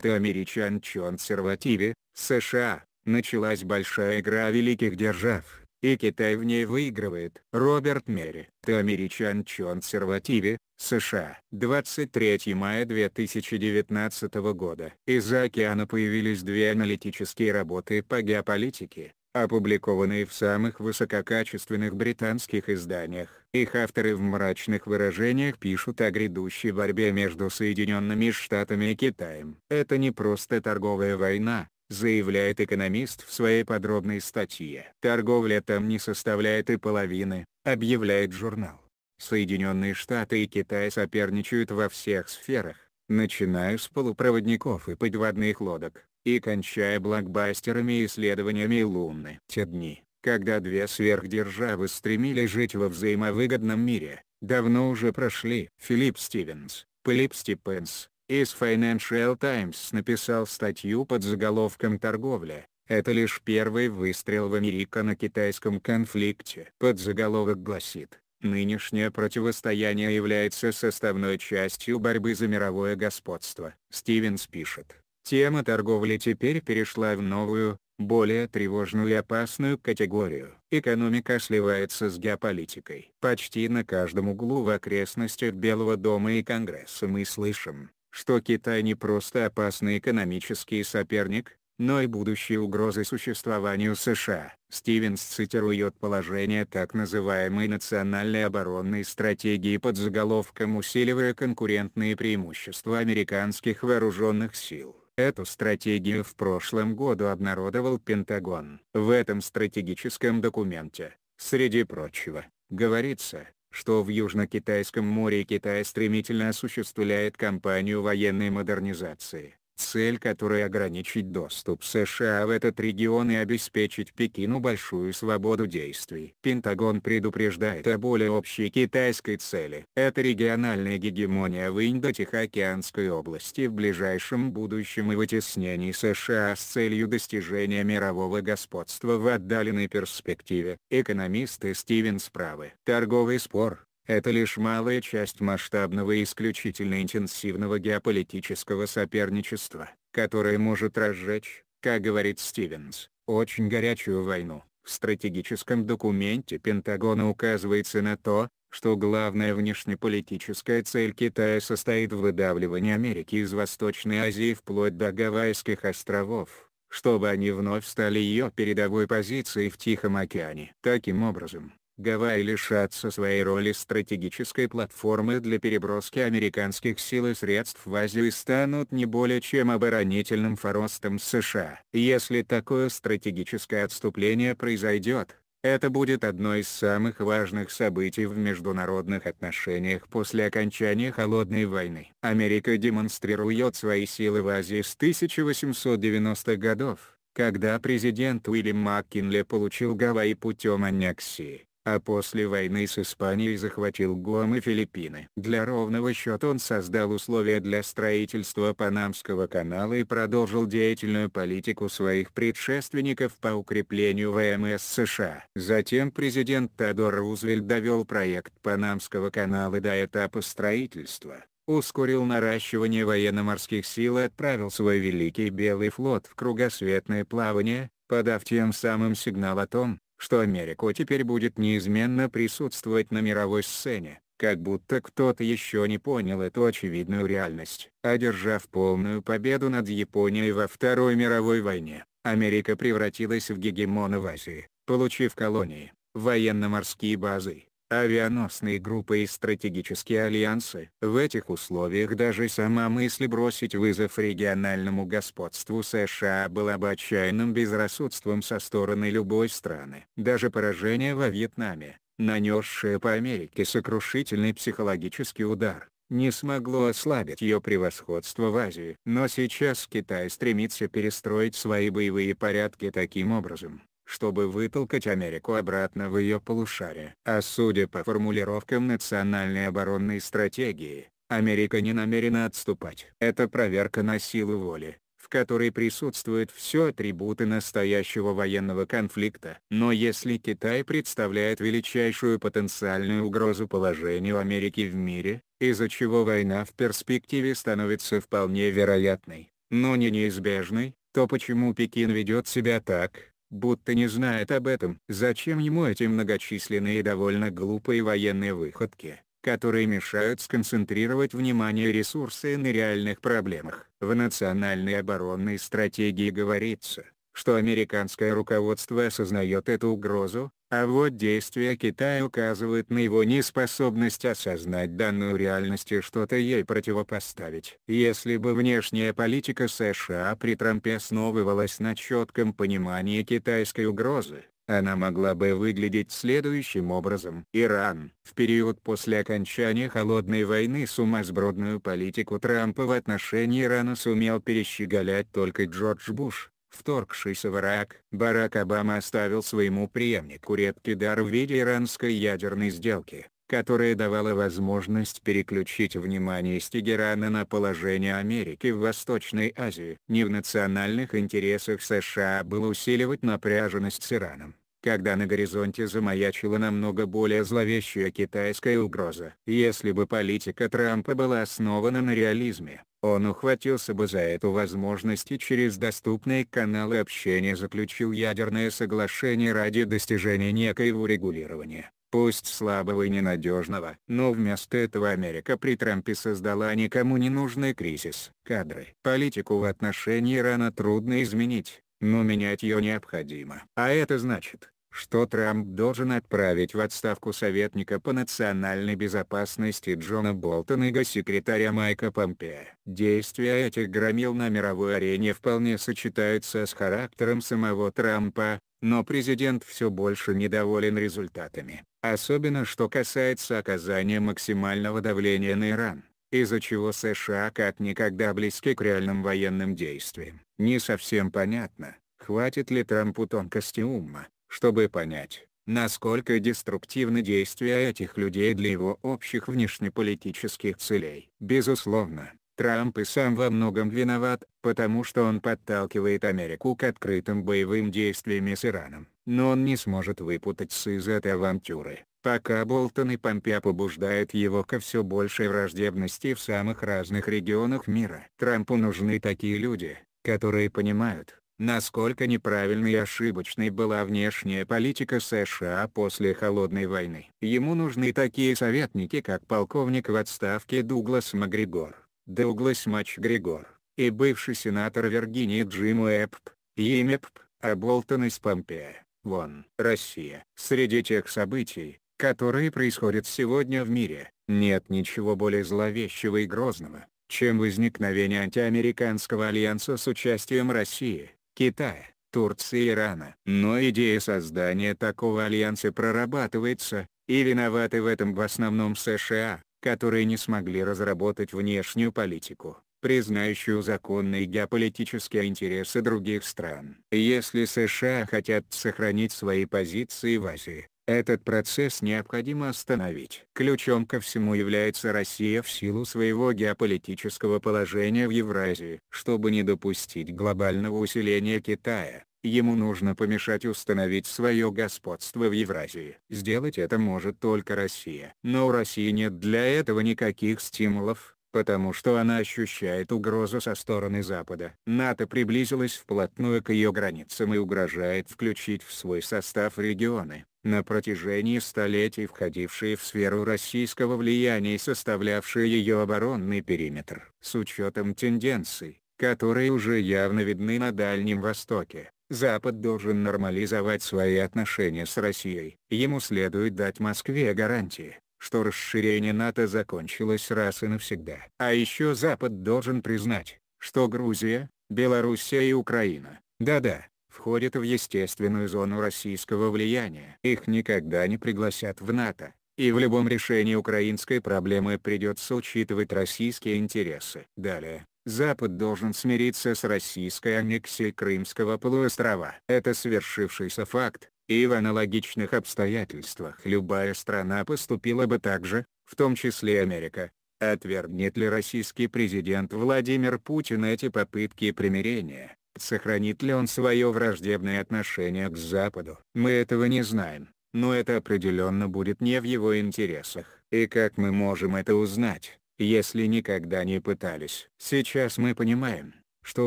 The American Conservative, США, началась большая игра великих держав, и Китай в ней выигрывает. Роберт Мерри, The American Conservative, США. 23 мая 2019 года. Из океана появились две аналитические работы по геополитике, опубликованные в самых высококачественных британских изданиях. Их авторы в мрачных выражениях пишут о грядущей борьбе между Соединенными Штатами и Китаем. Это не просто торговая война, заявляет экономист в своей подробной статье. Торговля там не составляет и половины, объявляет журнал. Соединенные Штаты и Китай соперничают во всех сферах, начиная с полупроводников и подводных лодок и кончая блокбастерами и исследованиями Луны. Те дни, когда две сверхдержавы стремились жить во взаимовыгодном мире, давно уже прошли. Филипп Стивенс, Филипп Стивенс из Financial Times написал статью под заголовком «Торговля». Это лишь первый выстрел в американо-китайском конфликте. Подзаголовок гласит, нынешнее противостояние является составной частью борьбы за мировое господство. Стивенс пишет, Тема торговли теперь перешла в новую, более тревожную и опасную категорию. Экономика сливается с геополитикой. Почти на каждом углу в окрестностях Белого дома и Конгресса мы слышим, что Китай не просто опасный экономический соперник, но и будущие угрозы существованию США. Стивенс цитирует положение так называемой национальной оборонной стратегии под заголовком «Усиливая конкурентные преимущества американских вооруженных сил». Эту стратегию в прошлом году обнародовал Пентагон. В этом стратегическом документе, среди прочего, говорится, что в Южно-Китайском море Китай стремительно осуществляет кампанию военной модернизации цель которой ограничить доступ США в этот регион и обеспечить Пекину большую свободу действий. Пентагон предупреждает о более общей китайской цели. Это региональная гегемония в Индо-Тихоокеанской области в ближайшем будущем и вытеснение США с целью достижения мирового господства в отдаленной перспективе. Экономисты Стивен Справы. Торговый спор это лишь малая часть масштабного и исключительно интенсивного геополитического соперничества, которое может разжечь, как говорит Стивенс, очень горячую войну. В стратегическом документе Пентагона указывается на то, что главная внешнеполитическая цель Китая состоит в выдавливании Америки из Восточной Азии вплоть до Гавайских островов чтобы они вновь стали ее передовой позицией в Тихом океане. Таким образом, Гавайи лишатся своей роли стратегической платформы для переброски американских сил и средств в Азию и станут не более чем оборонительным форостом США. Если такое стратегическое отступление произойдет, это будет одно из самых важных событий в международных отношениях после окончания Холодной войны. Америка демонстрирует свои силы в Азии с 1890-х годов, когда президент Уильям Маккинли получил Гавайи путем аннексии а после войны с Испанией захватил Гуам и Филиппины. Для ровного счета он создал условия для строительства Панамского канала и продолжил деятельную политику своих предшественников по укреплению ВМС США. Затем президент Тодор Рузвельт довел проект Панамского канала до этапа строительства ускорил наращивание военно-морских сил и отправил свой Великий Белый флот в кругосветное плавание, подав тем самым сигнал о том, что Америка теперь будет неизменно присутствовать на мировой сцене, как будто кто-то еще не понял эту очевидную реальность. Одержав полную победу над Японией во Второй мировой войне, Америка превратилась в гегемона в Азии, получив колонии, военно-морские базы, авианосные группы и стратегические альянсы. В этих условиях даже сама мысль бросить вызов региональному господству США была бы отчаянным безрассудством со стороны любой страны. Даже поражение во Вьетнаме, нанесшее по Америке сокрушительный психологический удар, не смогло ослабить ее превосходство в Азии. Но сейчас Китай стремится перестроить свои боевые порядки таким образом, чтобы вытолкать Америку обратно в ее полушарие. А судя по формулировкам национальной оборонной стратегии, Америка не намерена отступать. Это проверка на силу воли, в которой присутствуют все атрибуты настоящего военного конфликта. Но если Китай представляет величайшую потенциальную угрозу положению Америки в мире, из-за чего война в перспективе становится вполне вероятной, но не неизбежной, то почему Пекин ведет себя так, будто не знает об этом. Зачем ему эти многочисленные и довольно глупые военные выходки, которые мешают сконцентрировать внимание и ресурсы на реальных проблемах? В национальной оборонной стратегии говорится, что американское руководство осознает эту угрозу, а вот действия Китая указывают на его неспособность осознать данную реальность и что-то ей противопоставить. Если бы внешняя политика США при Трампе основывалась на четком понимании китайской угрозы, она могла бы выглядеть следующим образом. Иран. В период после окончания Холодной войны сумасбродную политику Трампа в отношении Ирана сумел перещеголять только Джордж Буш. Вторгшийся в Ирак, Барак Обама оставил своему преемнику редкий дар в виде иранской ядерной сделки, которая давала возможность переключить внимание из Тегерана на положение Америки в Восточной Азии. Не в национальных интересах США было усиливать напряженность с Ираном, когда на горизонте замаячила намного более зловещая китайская угроза. Если бы политика Трампа была основана на реализме, он ухватился бы за эту возможность и через доступные каналы общения заключил ядерное соглашение ради достижения некоего регулирования, пусть слабого и ненадежного. Но вместо этого Америка при Трампе создала никому не нужный кризис. Кадры. Политику в отношении Ирана трудно изменить но менять ее необходимо. А это значит, что Трамп должен отправить в отставку советника по национальной безопасности Джона Болтона и госсекретаря Майка Помпея. Действия этих громил на мировой арене вполне сочетаются с характером самого Трампа, но президент все больше недоволен результатами, особенно что касается оказания максимального давления на Иран из-за чего США как никогда близки к реальным военным действиям. Не совсем понятно, хватит ли Трампу тонкости ума, чтобы понять, насколько деструктивны действия этих людей для его общих внешнеполитических целей. Безусловно, Трамп и сам во многом виноват, потому что он подталкивает Америку к открытым боевым действиям с Ираном. Но он не сможет выпутаться из этой авантюры пока Болтон и Помпео побуждают его ко все большей враждебности в самых разных регионах мира. Трампу нужны такие люди, которые понимают, насколько неправильной и ошибочной была внешняя политика США после Холодной войны. Ему нужны такие советники как полковник в отставке Дуглас Макгрегор, Дуглас Макгрегор, и бывший сенатор Виргинии Джим Уэпп, Емепп, а Болтон из Помпея. Вон. Россия. Среди тех событий, которые происходят сегодня в мире, нет ничего более зловещего и грозного, чем возникновение антиамериканского альянса с участием России, Китая, Турции и Ирана. Но идея создания такого альянса прорабатывается, и виноваты в этом в основном США, которые не смогли разработать внешнюю политику, признающую законные геополитические интересы других стран. Если США хотят сохранить свои позиции в Азии, этот процесс необходимо остановить. Ключом ко всему является Россия в силу своего геополитического положения в Евразии. Чтобы не допустить глобального усиления Китая, ему нужно помешать установить свое господство в Евразии. Сделать это может только Россия. Но у России нет для этого никаких стимулов, потому что она ощущает угрозу со стороны Запада. НАТО приблизилась вплотную к ее границам и угрожает включить в свой состав регионы, на протяжении столетий входившие в сферу российского влияния и составлявшие ее оборонный периметр. С учетом тенденций, которые уже явно видны на Дальнем Востоке, Запад должен нормализовать свои отношения с Россией. Ему следует дать Москве гарантии, что расширение НАТО закончилось раз и навсегда. А еще Запад должен признать, что Грузия, Белоруссия и Украина, да-да, входят в естественную зону российского влияния. Их никогда не пригласят в НАТО, и в любом решении украинской проблемы придется учитывать российские интересы. Далее, Запад должен смириться с российской аннексией Крымского полуострова. Это свершившийся факт, и в аналогичных обстоятельствах любая страна поступила бы так же, в том числе Америка. Отвергнет ли российский президент Владимир Путин эти попытки примирения? Сохранит ли он свое враждебное отношение к Западу? Мы этого не знаем, но это определенно будет не в его интересах. И как мы можем это узнать, если никогда не пытались? Сейчас мы понимаем, что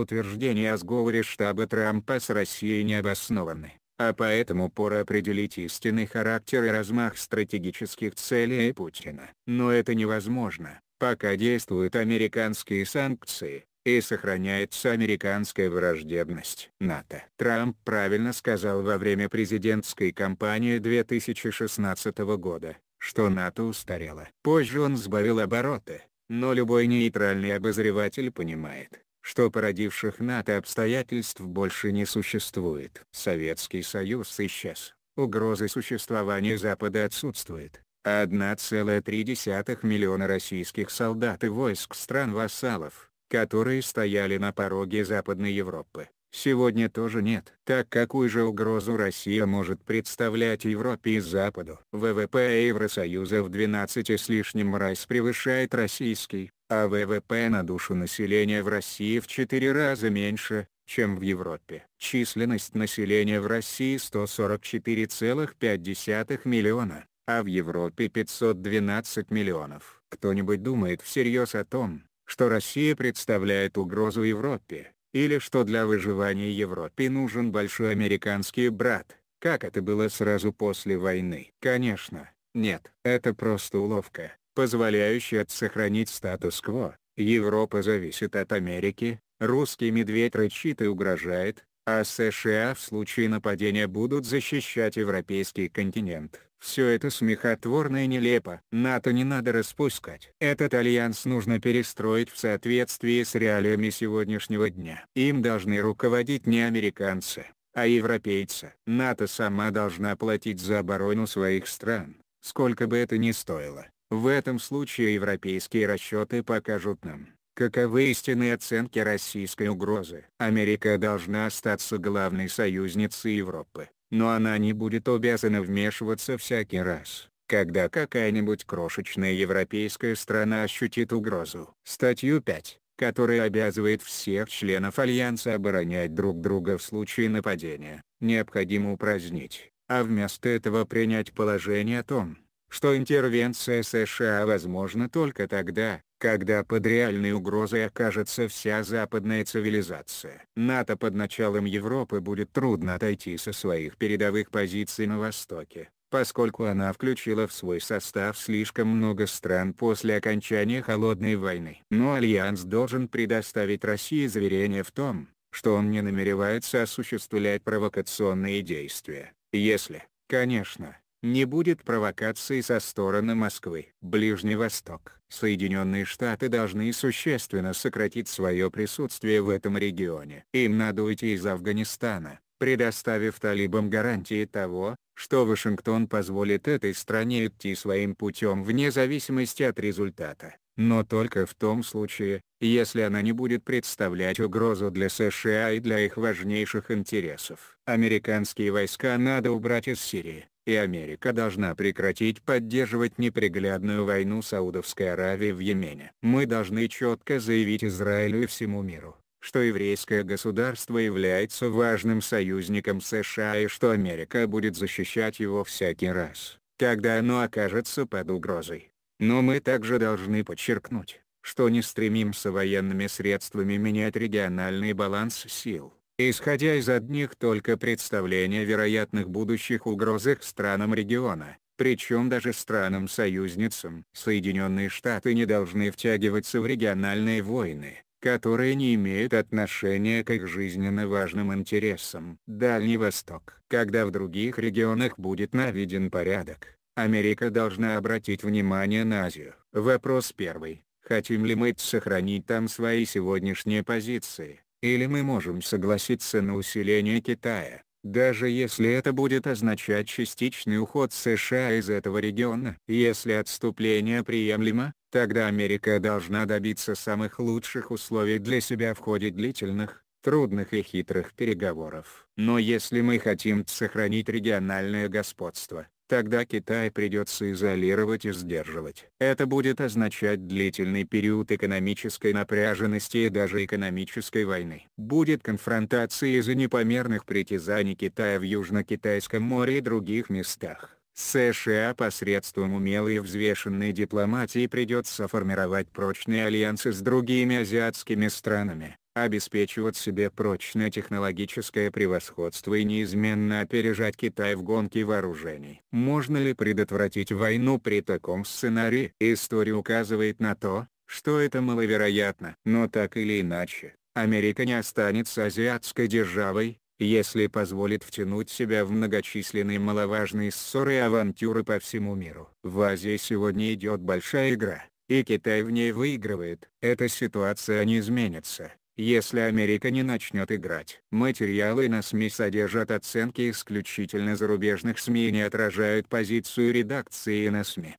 утверждения о сговоре штаба Трампа с Россией не обоснованы, а поэтому пора определить истинный характер и размах стратегических целей Путина. Но это невозможно, пока действуют американские санкции и сохраняется американская враждебность НАТО. Трамп правильно сказал во время президентской кампании 2016 года, что НАТО устарело. Позже он сбавил обороты, но любой нейтральный обозреватель понимает, что породивших НАТО обстоятельств больше не существует. Советский Союз исчез, угрозы существования Запада отсутствует. 1,3 миллиона российских солдат и войск стран-вассалов которые стояли на пороге Западной Европы, сегодня тоже нет. Так какую же угрозу Россия может представлять Европе и Западу? ВВП Евросоюза в 12 с лишним раз превышает российский, а ВВП на душу населения в России в 4 раза меньше, чем в Европе. Численность населения в России 144,5 миллиона, а в Европе 512 миллионов. Кто-нибудь думает всерьез о том, что Россия представляет угрозу Европе, или что для выживания Европе нужен большой американский брат, как это было сразу после войны. Конечно, нет, это просто уловка, позволяющая сохранить статус-кво. Европа зависит от Америки, русский медведь рычит и угрожает, а США в случае нападения будут защищать европейский континент. Все это смехотворно и нелепо. НАТО не надо распускать. Этот альянс нужно перестроить в соответствии с реалиями сегодняшнего дня. Им должны руководить не американцы, а европейцы. НАТО сама должна платить за оборону своих стран, сколько бы это ни стоило. В этом случае европейские расчеты покажут нам, Каковы истинные оценки российской угрозы? Америка должна остаться главной союзницей Европы, но она не будет обязана вмешиваться всякий раз, когда какая-нибудь крошечная европейская страна ощутит угрозу. Статью 5 которая обязывает всех членов Альянса оборонять друг друга в случае нападения, необходимо упразднить, а вместо этого принять положение о том, что интервенция США возможна только тогда, когда под реальной угрозой окажется вся западная цивилизация. НАТО под началом Европы будет трудно отойти со своих передовых позиций на Востоке, поскольку она включила в свой состав слишком много стран после окончания Холодной войны. Но Альянс должен предоставить России заверение в том, что он не намеревается осуществлять провокационные действия, если, конечно, не будет провокации со стороны Москвы. Ближний Восток. Соединенные Штаты должны существенно сократить свое присутствие в этом регионе. Им надо уйти из Афганистана, предоставив талибам гарантии того, что Вашингтон позволит этой стране идти своим путем вне зависимости от результата, но только в том случае, если она не будет представлять угрозу для США и для их важнейших интересов. Американские войска надо убрать из Сирии, и Америка должна прекратить поддерживать неприглядную войну Саудовской Аравии в Йемене. Мы должны четко заявить Израилю и всему миру, что еврейское государство является важным союзником США и что Америка будет защищать его всякий раз, когда оно окажется под угрозой. Но мы также должны подчеркнуть, что не стремимся военными средствами менять региональный баланс сил. Исходя из одних только представлений о вероятных будущих угрозах странам региона, причем даже странам-союзницам, Соединенные Штаты не должны втягиваться в региональные войны, которые не имеют отношения к их жизненно важным интересам. Дальний Восток. Когда в других регионах будет наведен порядок, Америка должна обратить внимание на Азию. Вопрос первый. Хотим ли мы сохранить там свои сегодняшние позиции? Или мы можем согласиться на усиление Китая, даже если это будет означать частичный уход США из этого региона. Если отступление приемлемо, тогда Америка должна добиться самых лучших условий для себя в ходе длительных, трудных и хитрых переговоров. Но если мы хотим сохранить региональное господство, Тогда Китай придется изолировать и сдерживать. Это будет означать длительный период экономической напряженности и даже экономической войны. Будет конфронтация из-за непомерных притязаний Китая в Южно-Китайском море и других местах. США посредством умелой и взвешенной дипломатии придется формировать прочные альянсы с другими азиатскими странами обеспечивать себе прочное технологическое превосходство и неизменно опережать Китай в гонке вооружений. Можно ли предотвратить войну при таком сценарии? История указывает на то, что это маловероятно. Но так или иначе, Америка не останется азиатской державой, если позволит втянуть себя в многочисленные маловажные ссоры и авантюры по всему миру. В Азии сегодня идет большая игра, и Китай в ней выигрывает. Эта ситуация не изменится, если Америка не начнет играть, материалы на СМИ содержат оценки исключительно зарубежных СМИ и не отражают позицию редакции на СМИ.